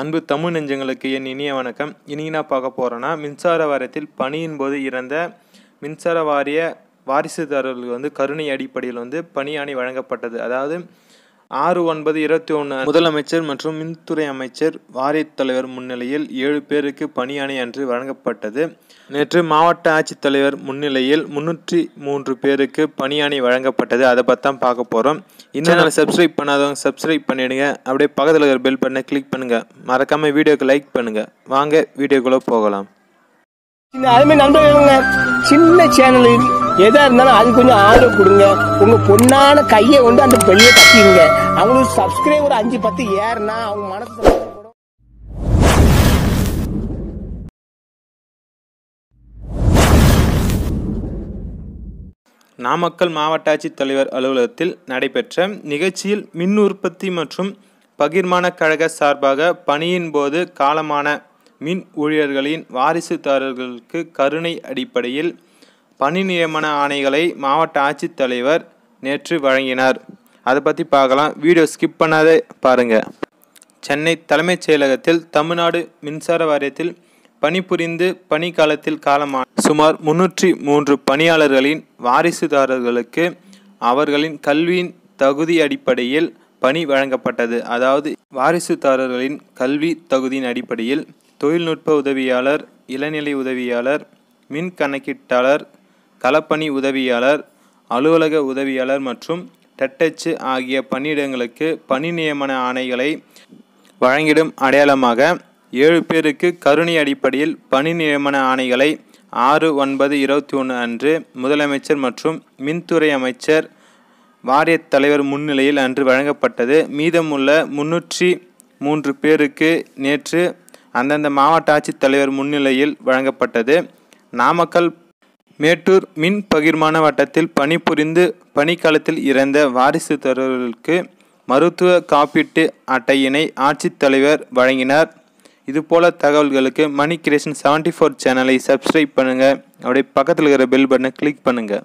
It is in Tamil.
அன்பு தமிழ் நெஞ்சங்களுக்கு என் இனிய வணக்கம் இனி நான் பார்க்க போகிறோன்னா மின்சார வாரியத்தில் பணியின் போது இறந்த மின்சார வாரிய வாரிசுதாரர்களுக்கு வந்து கருணை அடிப்படையில் வந்து பணியாணி வழங்கப்பட்டது அதாவது ஆறு ஒன்பது இருபத்தி ஒன்று முதலமைச்சர் மற்றும் மின்துறை அமைச்சர் வாரியத் தலைவர் முன்னிலையில் ஏழு பேருக்கு பணியாணை அன்று வழங்கப்பட்டது நேற்று மாவட்ட ஆட்சித்தலைவர் முன்னிலையில் முன்னூற்றி மூன்று பேருக்கு பணியாணை வழங்கப்பட்டது அதை பற்றி தான் பார்க்க போகிறோம் இந்த நாள் சப்ஸ்கிரைப் பண்ணாதவங்க சப்ஸ்கிரைப் பண்ணிவிடுங்க அப்படியே பக்கத்தில் இருக்கிற பெல் பட்டனை கிளிக் பண்ணுங்கள் மறக்காமல் வீடியோக்கு லைக் பண்ணுங்கள் வாங்க வீடியோக்குள்ளே போகலாம் சின்ன சேனலில் எதா இருந்தாலும் அது கொஞ்சம் ஆதரவு கொடுங்க உங்க பொண்ணான கையை வந்து அந்த பெண்ணியை கட்டிடுங்க அவங்களுக்கு சப்ஸ்கிரைபர் அஞ்சு பத்து ஏறுனா அவங்க மனசு நாமக்கல் மாவட்ட ஆட்சித்தலைவர் அலுவலகத்தில் நடைபெற்ற நிகழ்ச்சியில் மின் உற்பத்தி மற்றும் பகிர்மான கழக சார்பாக பணியின் போது காலமான மின் ஊழியர்களின் வாரிசுதாரர்களுக்கு கருணை அடிப்படையில் பணி நியமன ஆணைகளை மாவட்ட ஆட்சித்தலைவர் நேற்று வழங்கினார் அதை பற்றி பார்க்கலாம் வீடியோ ஸ்கிப் பண்ணாதே பாருங்கள் சென்னை தலைமைச் செயலகத்தில் தமிழ்நாடு மின்சார வாரியத்தில் பணிபுரிந்து பணிக்காலத்தில் காலமான சுமார் முன்னூற்றி மூன்று பணியாளர்களின் வாரிசுதாரர்களுக்கு அவர்களின் கல்வியின் தகுதி அடிப்படையில் பணி வழங்கப்பட்டது அதாவது வாரிசுதாரர்களின் கல்வி தகுதியின் அடிப்படையில் தொழில்நுட்ப உதவியாளர் இளநிலை உதவியாளர் மின் கணக்கீட்டாளர் களப்பணி உதவியாளர் அலுவலக உதவியாளர் மற்றும் டட்டச்சு ஆகிய பணியிடங்களுக்கு பணி நியமன ஆணைகளை வழங்கிடும் அடையாளமாக ஏழு பேருக்கு கருணை அடிப்படையில் பணி நியமன ஆணைகளை ஆறு ஒன்பது இருபத்தி ஒன்று அன்று முதலமைச்சர் மற்றும் மின்துறை அமைச்சர் வாரிய தலைவர் முன்னிலையில் அன்று வழங்கப்பட்டது மீதமுள்ள முன்னூற்றி மூன்று பேருக்கு நேற்று அந்தந்த மாவட்ட ஆட்சித்தலைவர் முன்னிலையில் வழங்கப்பட்டது நாமக்கல் மேட்டூர் மின் பகிர்மான வட்டத்தில் பணிபுரிந்து பணிக்காலத்தில் இறந்த தரவர்களுக்கு மருத்துவ காப்பீட்டு அட்டையினை ஆட்சித்தலைவர் வழங்கினார் இதுபோல தகவல்களுக்கு மணி கிரியேஷன் செவன்ட்டி ஃபோர் சேனலை சப்ஸ்கிரைப் பண்ணுங்கள் அப்படியே பக்கத்தில் இருக்கிற பெல் பட்டனை கிளிக் பண்ணுங்கள்